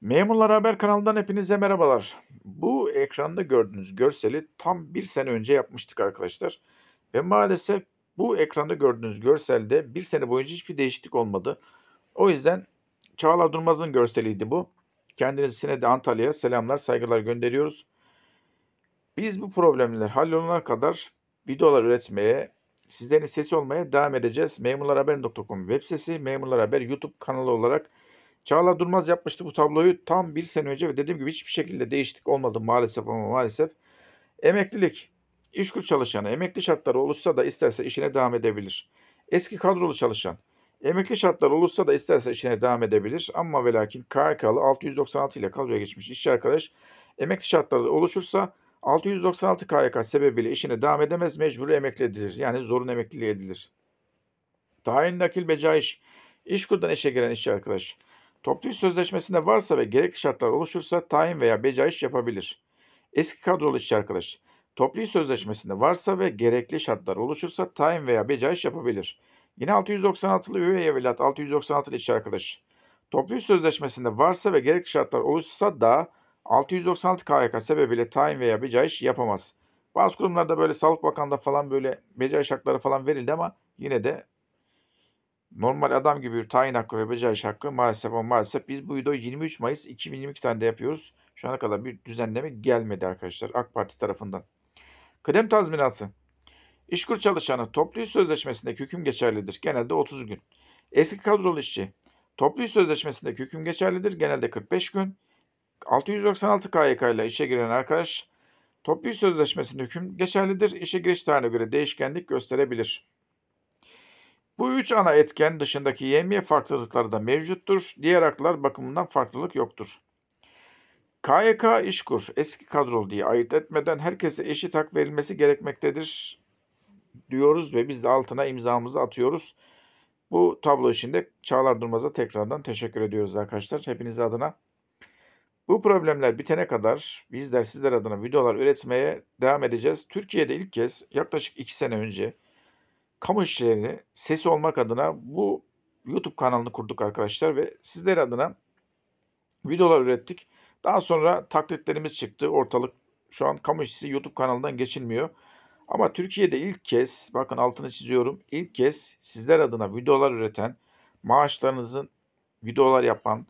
Memurlar Haber kanalından hepinize merhabalar. Bu ekranda gördüğünüz görseli tam bir sene önce yapmıştık arkadaşlar. Ve maalesef bu ekranda gördüğünüz görselde bir sene boyunca hiçbir değişiklik olmadı. O yüzden Çağlar Durmaz'ın görseliydi bu. Kendisine de Antalya'ya selamlar, saygılar gönderiyoruz. Biz bu problemler hallolana kadar videolar üretmeye, sizlerin sesi olmaya devam edeceğiz. Memurlarhaber.com web sitesi, Memurlar Haber YouTube kanalı olarak Çağla Durmaz yapmıştı bu tabloyu tam bir sene önce ve dediğim gibi hiçbir şekilde değişiklik olmadı maalesef ama maalesef. Emeklilik. İşkur çalışanı emekli şartları oluşsa da isterse işine devam edebilir. Eski kadrolu çalışan. Emekli şartları oluşsa da isterse işine devam edebilir ama ve lakin KHK'lı 696 ile kadroya geçmiş işçi arkadaş emekli şartları oluşursa 696 KHK sebebiyle işine devam edemez mecbur emekli edilir. Yani zorun emekliliği edilir. Tayin nakil becaiş. İşkur'dan işe giren işçi arkadaş. Toplu iş sözleşmesinde varsa ve gerekli şartlar oluşursa tayin veya becaiş yapabilir. Eski kadrolu işçi arkadaş, toplu iş sözleşmesinde varsa ve gerekli şartlar oluşursa tayin veya becaiş yapabilir. Yine 696'lı üye evlat 696'lı işçi arkadaş. Toplu iş sözleşmesinde varsa ve gerekli şartlar oluşursa da 696 KYK sebebiyle tayin veya becaiş yapamaz. Bazı kurumlarda böyle Sağlık Bakanı'nda falan böyle becaiş hakları falan verildi ama yine de normal adam gibi bir tayin hakkı ve beceriş hakkı maalesef ama maalesef biz bu videoyu 23 Mayıs 2022 tarihinde yapıyoruz. Şu ana kadar bir düzenleme gelmedi arkadaşlar AK Parti tarafından. Kıdem tazminatı. İşkur çalışanı toplu iş sözleşmesindeki hüküm geçerlidir. Genelde 30 gün. Eski kadrolu işçi toplu iş sözleşmesindeki hüküm geçerlidir. Genelde 45 gün. 696 KYK ile işe giren arkadaş toplu iş sözleşmesinde hüküm geçerlidir. İşe giriş tarihine göre değişkenlik gösterebilir. Bu üç ana etken dışındaki yemye farklılıkları da mevcuttur. Diğer haklar bakımından farklılık yoktur. KYK işkur eski kadrol diye ayırt etmeden herkese eşit hak verilmesi gerekmektedir diyoruz ve biz de altına imzamızı atıyoruz. Bu tablo içinde Çağlar Durmaz'a tekrardan teşekkür ediyoruz arkadaşlar. Hepiniz adına. Bu problemler bitene kadar bizler sizler adına videolar üretmeye devam edeceğiz. Türkiye'de ilk kez yaklaşık 2 sene önce kamu işçilerine sesi olmak adına bu YouTube kanalını kurduk arkadaşlar ve sizler adına videolar ürettik. Daha sonra taklitlerimiz çıktı. Ortalık şu an kamu işçisi YouTube kanalından geçilmiyor. Ama Türkiye'de ilk kez bakın altını çiziyorum. ilk kez sizler adına videolar üreten, maaşlarınızın videolar yapan,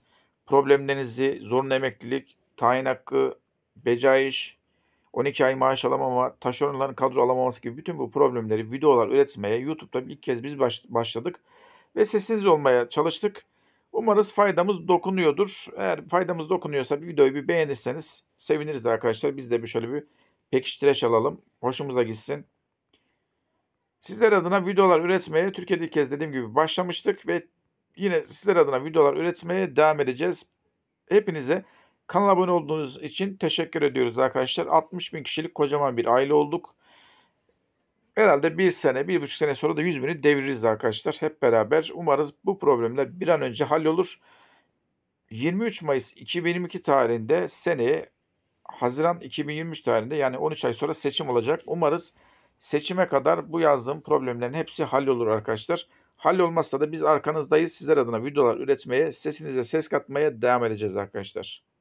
problemlerinizi, zorunlu emeklilik, tayin hakkı, becaiş, 12 ay maaş alamama, taşeronların kadro alamaması gibi bütün bu problemleri videolar üretmeye YouTube'da ilk kez biz başladık ve sesiniz olmaya çalıştık. Umarız faydamız dokunuyordur. Eğer faydamız dokunuyorsa bir videoyu bir beğenirseniz seviniriz arkadaşlar. Biz de bir şöyle bir pekiştireç alalım. Hoşumuza gitsin. Sizler adına videolar üretmeye Türkiye'de ilk kez dediğim gibi başlamıştık ve yine sizler adına videolar üretmeye devam edeceğiz. Hepinize Kanala abone olduğunuz için teşekkür ediyoruz arkadaşlar. 60 bin kişilik kocaman bir aile olduk. Herhalde bir sene, bir buçuk sene sonra da 100 bini deviririz arkadaşlar. Hep beraber umarız bu problemler bir an önce hallolur. 23 Mayıs 2022 tarihinde seneye Haziran 2023 tarihinde yani 13 ay sonra seçim olacak. Umarız seçime kadar bu yazdığım problemlerin hepsi hallolur arkadaşlar. Hallolmazsa da biz arkanızdayız. Sizler adına videolar üretmeye, sesinize ses katmaya devam edeceğiz arkadaşlar.